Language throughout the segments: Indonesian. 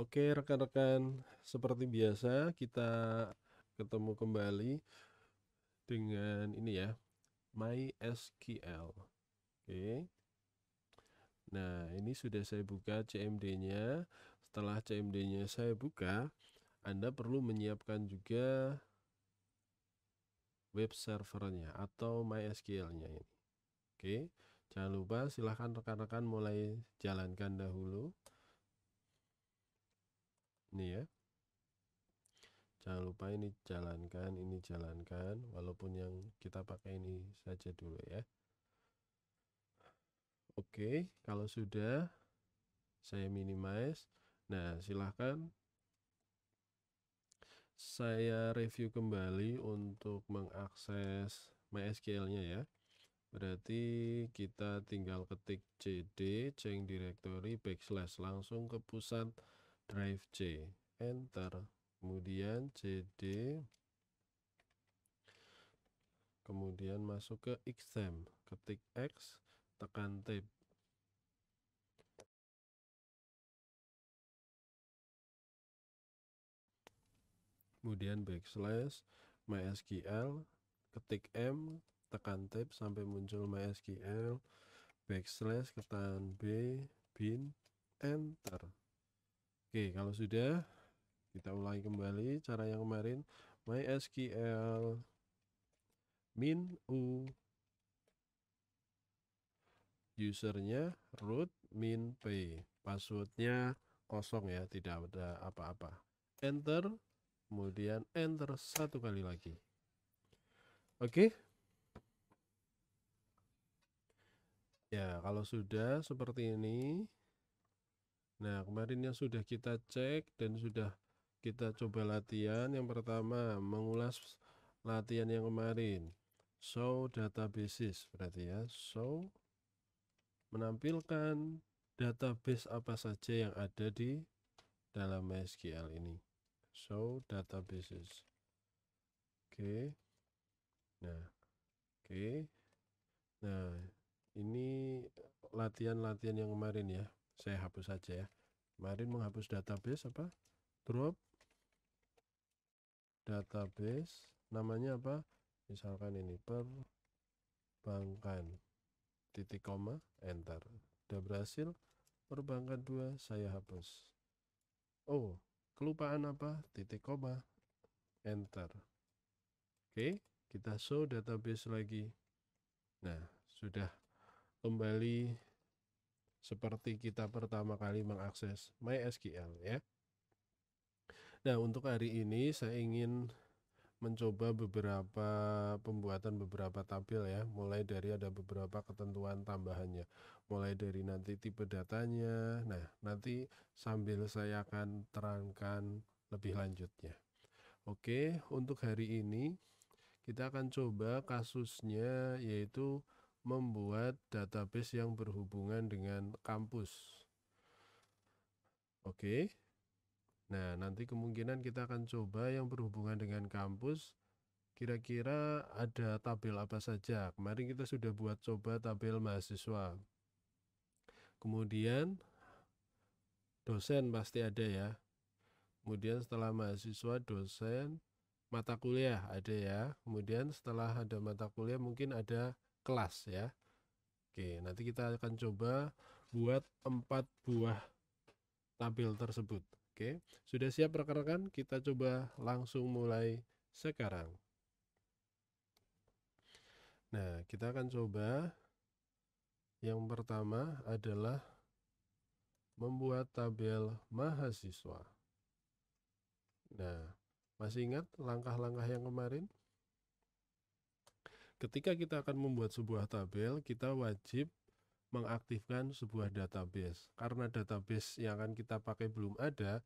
Oke, rekan-rekan, seperti biasa kita ketemu kembali dengan ini ya, MySQL. Oke. Nah, ini sudah saya buka CMD-nya. Setelah CMD-nya saya buka, Anda perlu menyiapkan juga web servernya atau MySQL-nya ini. Oke. Jangan lupa silahkan rekan-rekan mulai jalankan dahulu ini ya jangan lupa ini jalankan ini jalankan walaupun yang kita pakai ini saja dulu ya oke kalau sudah saya minimize nah silahkan saya review kembali untuk mengakses MySQL nya ya berarti kita tinggal ketik cd change directory backslash langsung ke pusat drive C enter kemudian CD kemudian masuk ke XM ketik X tekan tab kemudian backslash mysql ketik M tekan tab sampai muncul mysql backslash ketan B bin enter Oke, kalau sudah kita ulangi kembali cara yang kemarin mysql min u usernya root min p passwordnya kosong ya tidak ada apa-apa enter kemudian enter satu kali lagi oke okay. ya kalau sudah seperti ini Nah, kemarin yang sudah kita cek dan sudah kita coba latihan. Yang pertama, mengulas latihan yang kemarin. Show databases berarti ya. Show menampilkan database apa saja yang ada di dalam MySQL ini. Show databases. Oke. Okay. Nah, oke. Okay. Nah, ini latihan-latihan yang kemarin ya. Saya hapus saja ya kemarin menghapus database apa drop database namanya apa misalkan ini perbankan titik koma enter udah berhasil perbankan 2 saya hapus oh kelupaan apa titik koma enter oke kita show database lagi nah sudah kembali seperti kita pertama kali mengakses MySQL ya. Nah, untuk hari ini saya ingin mencoba beberapa pembuatan beberapa tabel ya mulai dari ada beberapa ketentuan tambahannya mulai dari nanti tipe datanya nah nanti sambil saya akan terangkan lebih lanjutnya oke untuk hari ini kita akan coba kasusnya yaitu membuat database yang berhubungan dengan kampus. Oke. Nah, nanti kemungkinan kita akan coba yang berhubungan dengan kampus. Kira-kira ada tabel apa saja? Kemarin kita sudah buat coba tabel mahasiswa. Kemudian dosen pasti ada ya. Kemudian setelah mahasiswa dosen mata kuliah ada ya. Kemudian setelah ada mata kuliah mungkin ada kelas ya Oke nanti kita akan coba buat empat buah tabel tersebut Oke sudah siap rekan-rekan kita coba langsung mulai sekarang Nah kita akan coba yang pertama adalah membuat tabel mahasiswa Nah masih ingat langkah-langkah yang kemarin? ketika kita akan membuat sebuah tabel, kita wajib mengaktifkan sebuah database. Karena database yang akan kita pakai belum ada,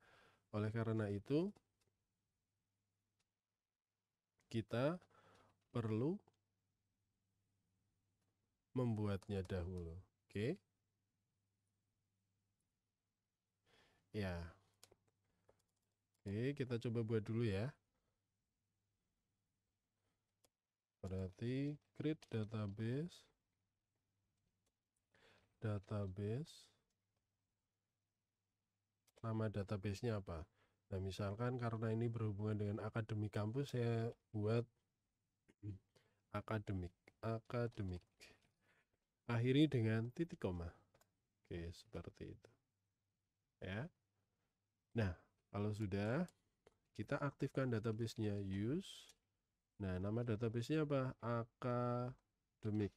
oleh karena itu kita perlu membuatnya dahulu. Oke. Okay. Ya. Oke, okay, kita coba buat dulu ya. berarti create database database nama databasenya apa nah misalkan karena ini berhubungan dengan akademik kampus saya buat akademik akademik akhiri dengan titik koma oke seperti itu ya nah kalau sudah kita aktifkan databasenya use Nah, nama database-nya apa? Akademik.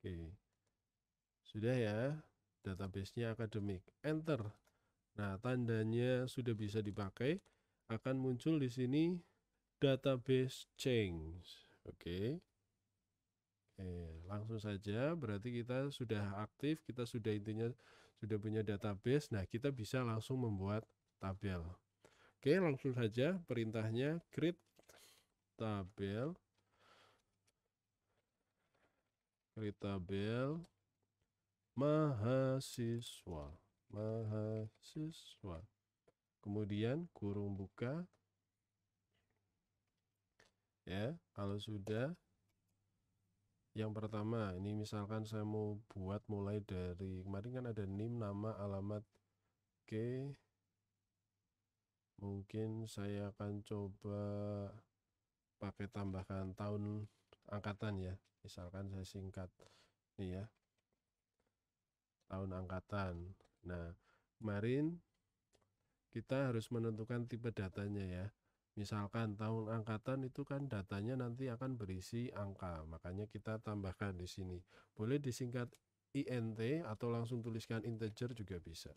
Oke. Sudah ya, database-nya akademik. Enter. Nah, tandanya sudah bisa dipakai. Akan muncul di sini database change. Oke. Oke, langsung saja berarti kita sudah aktif, kita sudah intinya sudah punya database. Nah, kita bisa langsung membuat tabel. Oke, langsung saja perintahnya create tabel klik tabel mahasiswa mahasiswa kemudian kurung buka ya kalau sudah yang pertama ini misalkan saya mau buat mulai dari kemarin kan ada nim nama alamat oke mungkin saya akan coba pakai tambahkan tahun angkatan ya misalkan saya singkat nih ya tahun angkatan nah kemarin kita harus menentukan tipe datanya ya misalkan tahun angkatan itu kan datanya nanti akan berisi angka makanya kita tambahkan di sini boleh disingkat int atau langsung tuliskan integer juga bisa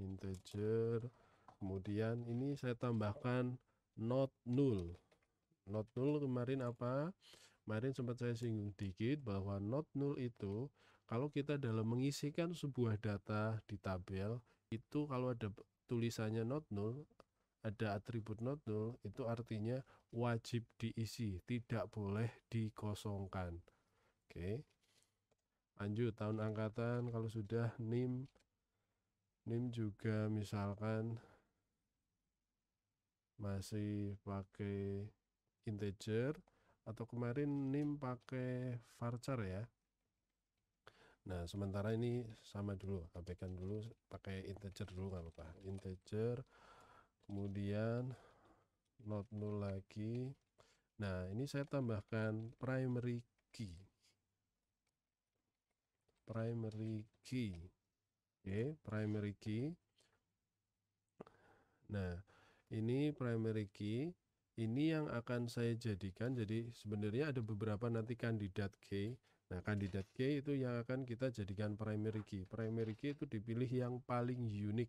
integer kemudian ini saya tambahkan not null not null kemarin apa kemarin sempat saya singgung dikit bahwa not null itu kalau kita dalam mengisikan sebuah data di tabel itu kalau ada tulisannya not null ada atribut not null itu artinya wajib diisi tidak boleh dikosongkan oke okay. lanjut tahun angkatan kalau sudah nim nim juga misalkan masih pakai integer atau kemarin nim pakai varchar ya nah sementara ini sama dulu abaikan dulu pakai integer dulu nggak apa-apa integer kemudian not null lagi nah ini saya tambahkan primary key primary key oke okay, primary key nah ini primary key ini yang akan saya jadikan jadi sebenarnya ada beberapa nanti kandidat key nah kandidat key itu yang akan kita jadikan primary key primary key itu dipilih yang paling unik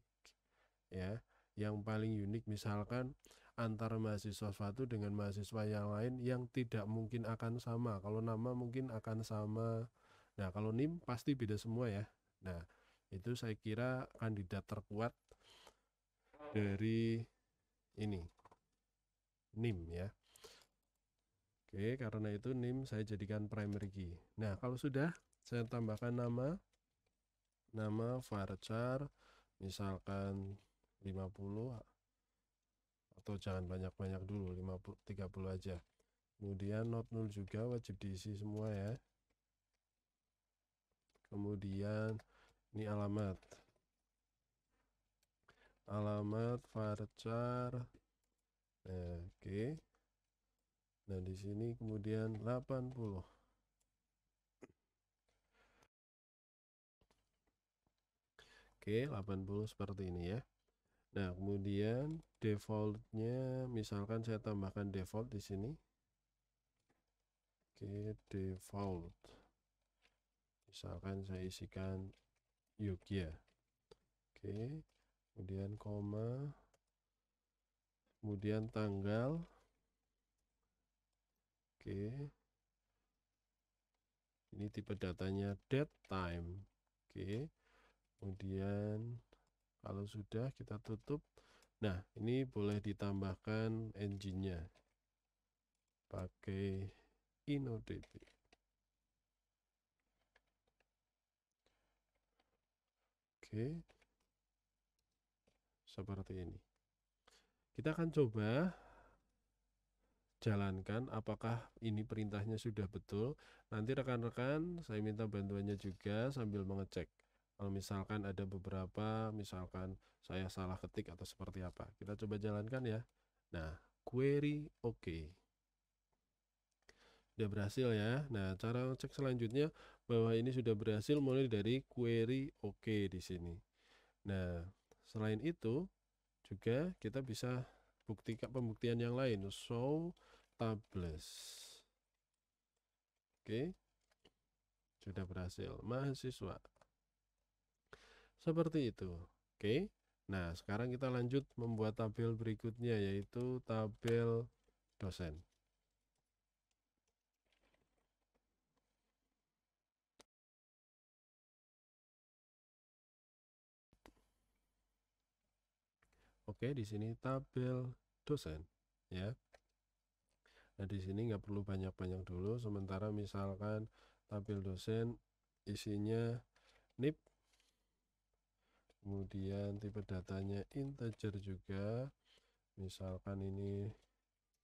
ya yang paling unik misalkan antara mahasiswa satu dengan mahasiswa yang lain yang tidak mungkin akan sama kalau nama mungkin akan sama nah kalau NIM pasti beda semua ya nah itu saya kira kandidat terkuat dari ini nim ya Oke karena itu nim saya jadikan primary key nah kalau sudah saya tambahkan nama nama varchar misalkan 50 atau jangan banyak-banyak dulu 50 30 aja kemudian not null juga wajib diisi semua ya kemudian ini alamat alamat varchar oke okay. nah di sini kemudian 80 Oke, okay, 80 seperti ini ya. Nah, kemudian defaultnya, misalkan saya tambahkan default di sini. Oke, default. Misalkan saya isikan Yogya. Oke, okay kemudian koma kemudian tanggal oke ini tipe datanya dead time oke kemudian kalau sudah kita tutup nah ini boleh ditambahkan engine-nya pakai InnoDB oke seperti ini kita akan coba jalankan apakah ini perintahnya sudah betul nanti rekan-rekan saya minta bantuannya juga sambil mengecek kalau misalkan ada beberapa misalkan saya salah ketik atau seperti apa kita coba jalankan ya nah query oke okay. sudah berhasil ya nah cara cek selanjutnya bahwa ini sudah berhasil mulai dari query oke okay di sini nah Selain itu, juga kita bisa buktikan pembuktian yang lain. Show tables. Oke. Sudah berhasil. Mahasiswa. Seperti itu. Oke. Nah, sekarang kita lanjut membuat tabel berikutnya yaitu tabel dosen. Oke, di sini tabel dosen ya. Nah, di sini nggak perlu banyak-banyak dulu. Sementara misalkan tabel dosen isinya NIP, kemudian tipe datanya integer juga. Misalkan ini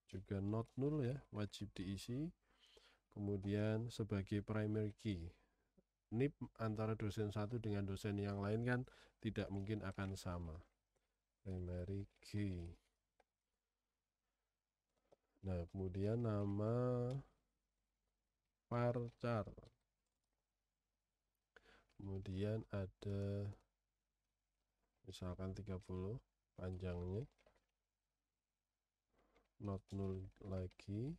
juga not null ya, wajib diisi. Kemudian sebagai primary key. NIP antara dosen satu dengan dosen yang lain kan tidak mungkin akan sama primary key nah kemudian nama varchar kemudian ada misalkan 30 panjangnya not null lagi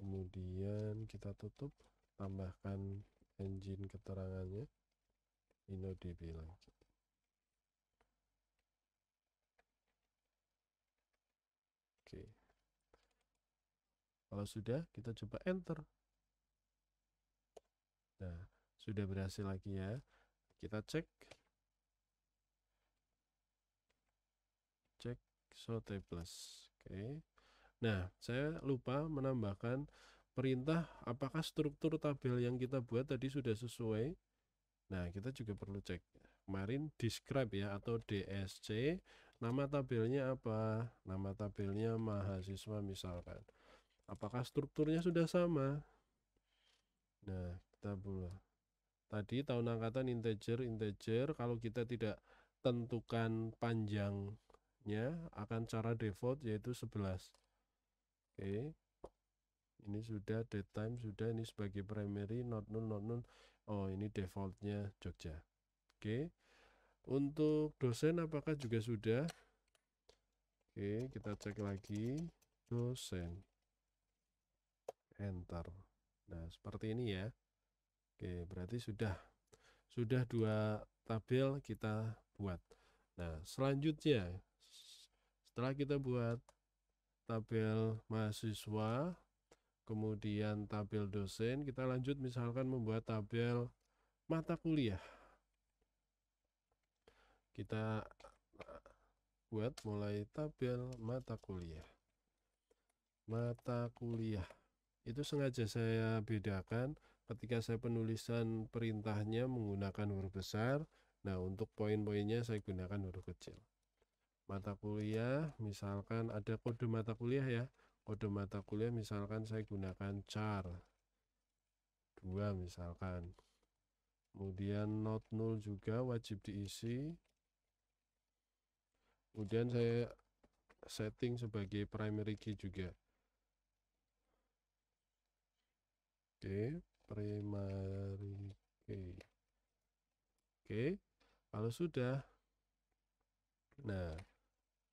kemudian kita tutup tambahkan engine keterangannya inodb lagi Kalau sudah, kita coba enter. Nah, sudah berhasil lagi ya. Kita cek. Cek Sote Plus. Oke. Okay. Nah, saya lupa menambahkan perintah apakah struktur tabel yang kita buat tadi sudah sesuai. Nah, kita juga perlu cek. Kemarin describe ya atau DSC, nama tabelnya apa? Nama tabelnya mahasiswa misalkan apakah strukturnya sudah sama nah kita buat. tadi tahun angkatan integer integer kalau kita tidak tentukan panjangnya akan cara default yaitu 11 oke ini sudah date time sudah ini sebagai primary not null not null oh ini defaultnya Jogja oke untuk dosen apakah juga sudah oke kita cek lagi dosen enter nah seperti ini ya oke berarti sudah sudah dua tabel kita buat nah selanjutnya setelah kita buat tabel mahasiswa kemudian tabel dosen kita lanjut misalkan membuat tabel mata kuliah kita buat mulai tabel mata kuliah mata kuliah itu sengaja saya bedakan ketika saya penulisan perintahnya menggunakan huruf besar nah untuk poin-poinnya saya gunakan huruf kecil mata kuliah misalkan ada kode mata kuliah ya kode mata kuliah misalkan saya gunakan char 2 misalkan kemudian not null juga wajib diisi kemudian saya setting sebagai primary key juga Oke, primary key. Oke, kalau sudah. Nah,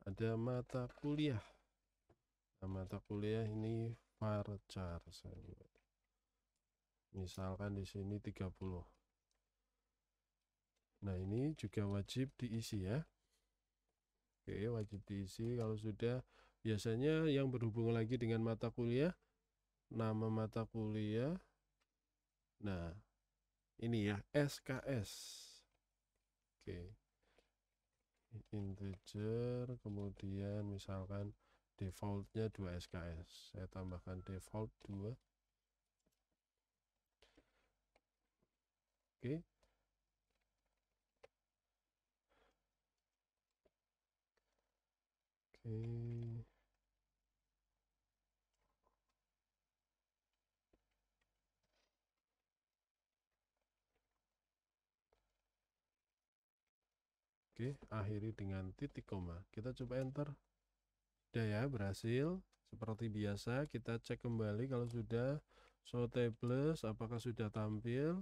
ada mata kuliah. Nah, mata kuliah ini varchar saya Misalkan di sini 30. Nah, ini juga wajib diisi ya. Oke, wajib diisi kalau sudah biasanya yang berhubung lagi dengan mata kuliah nama mata kuliah nah ini ya SKS oke okay. integer kemudian misalkan defaultnya 2 SKS saya tambahkan default 2 oke okay. oke okay. oke akhiri dengan titik koma kita coba enter sudah ya berhasil seperti biasa kita cek kembali kalau sudah show tables apakah sudah tampil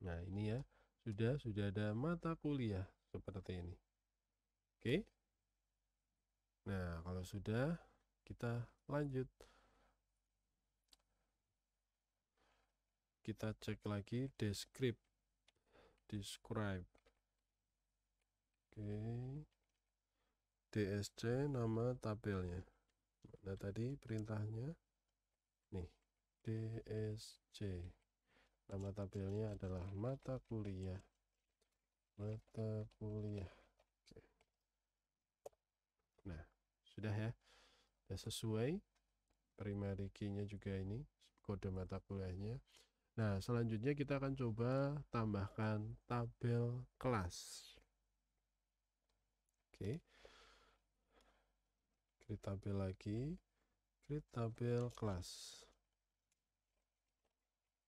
nah ini ya sudah sudah ada mata kuliah seperti ini oke nah kalau sudah kita lanjut kita cek lagi deskripsi describe oke okay. dsc nama tabelnya mana tadi perintahnya nih dsc nama tabelnya adalah mata kuliah mata kuliah Okay. nah sudah ya sudah sesuai primary key-nya juga ini kode mata kuliahnya Nah, selanjutnya kita akan coba tambahkan tabel kelas. Oke. Create tabel lagi. Create tabel kelas.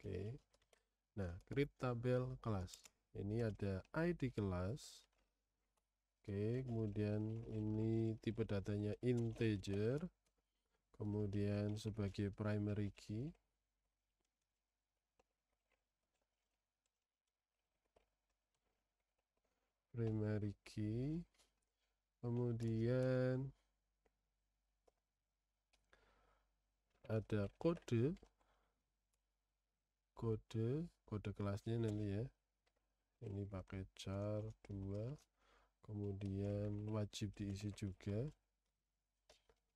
Oke. Nah, create tabel kelas. Ini ada ID kelas. Oke, kemudian ini tipe datanya integer. Kemudian sebagai primary key. primary key kemudian ada kode kode kode kelasnya nanti ya ini pakai char 2 kemudian wajib diisi juga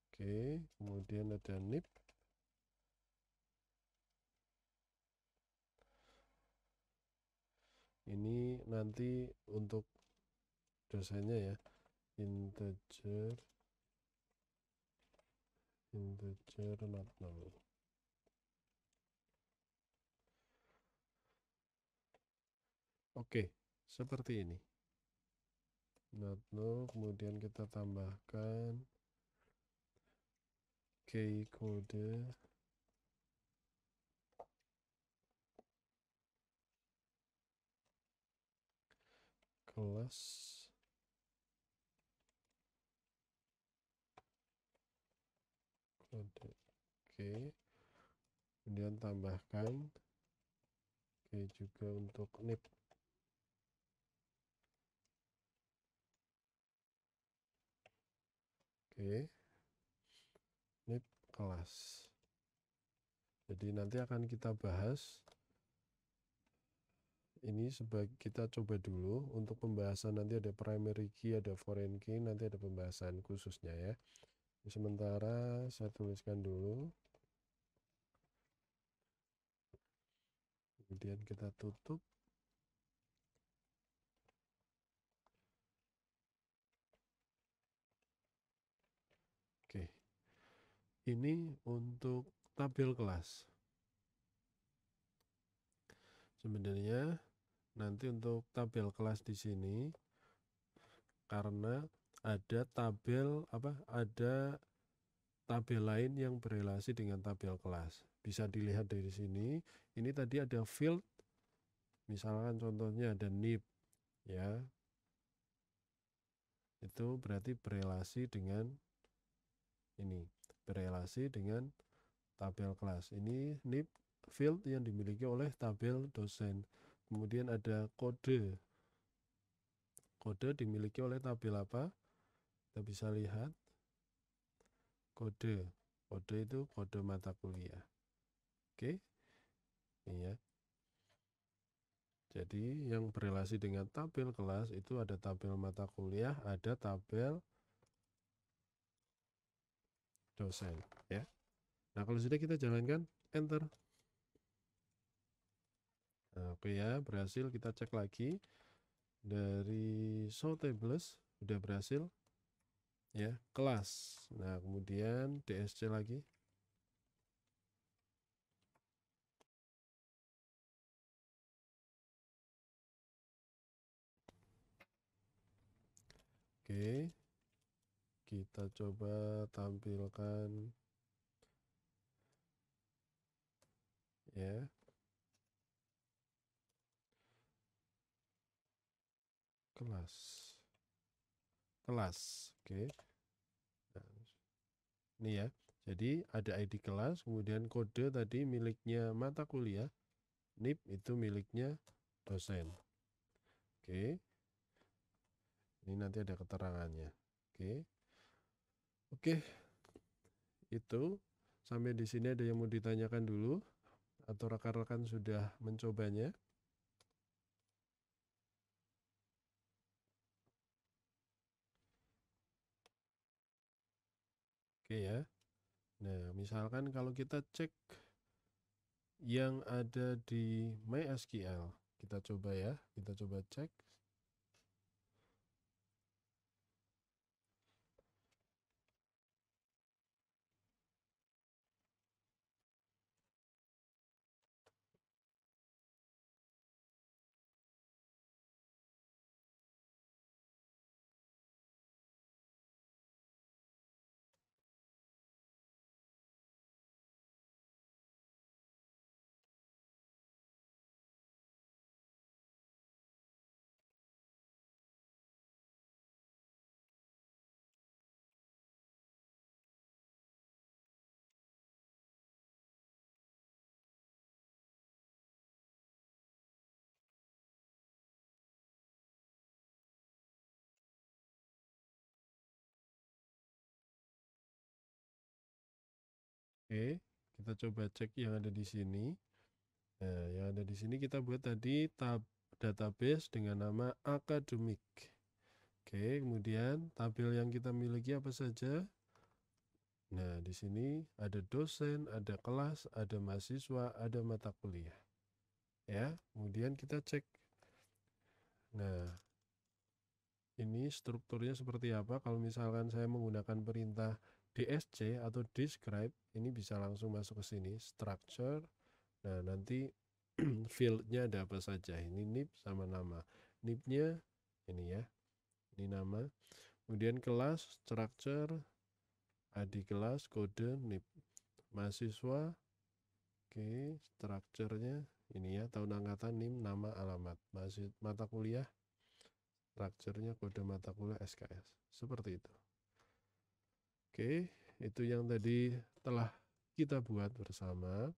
oke kemudian ada nip ini nanti untuk biasanya ya integer integer not null oke seperti ini not null kemudian kita tambahkan key kode kelas kemudian tambahkan oke juga untuk nip oke nip kelas jadi nanti akan kita bahas ini sebagai kita coba dulu untuk pembahasan nanti ada primary key ada foreign key nanti ada pembahasan khususnya ya sementara saya tuliskan dulu kemudian kita tutup oke ini untuk tabel kelas sebenarnya nanti untuk tabel kelas di sini karena ada tabel apa ada tabel lain yang berrelasi dengan tabel kelas. Bisa dilihat dari sini, ini tadi ada field, misalkan contohnya ada NIP, ya. Itu berarti berrelasi dengan ini, berrelasi dengan tabel kelas. Ini NIP field yang dimiliki oleh tabel dosen. Kemudian ada kode. Kode dimiliki oleh tabel apa? Kita bisa lihat kode kode itu kode mata kuliah oke iya jadi yang berrelasi dengan tabel kelas itu ada tabel mata kuliah ada tabel dosen ya nah kalau sudah kita jalankan enter nah, oke ya berhasil kita cek lagi dari show tables udah berhasil ya kelas nah kemudian DSC lagi Oke, kita coba tampilkan ya. Kelas. Kelas. Oke. Nah, ini ya. Jadi ada ID kelas, kemudian kode tadi miliknya mata kuliah, NIP itu miliknya dosen. Oke. Ini nanti ada keterangannya. Oke. Oke. Itu sampai di sini ada yang mau ditanyakan dulu atau rekan-rekan sudah mencobanya? Oke ya nah misalkan kalau kita cek yang ada di MySQL kita coba ya kita coba cek Oke, kita coba cek yang ada di sini. Nah, yang ada di sini kita buat tadi tab database dengan nama akademik. Oke, kemudian tabel yang kita miliki apa saja? Nah, di sini ada dosen, ada kelas, ada mahasiswa, ada mata kuliah. Ya, kemudian kita cek. Nah, ini strukturnya seperti apa? Kalau misalkan saya menggunakan perintah DSC atau describe ini bisa langsung masuk ke sini structure nah nanti fieldnya ada apa saja ini nip sama nama nipnya ini ya ini nama kemudian kelas structure adi kelas kode nip mahasiswa oke okay, structurenya ini ya tahun angkatan nim nama alamat masih mata kuliah structurenya kode mata kuliah SKS seperti itu Oke, itu yang tadi telah kita buat bersama.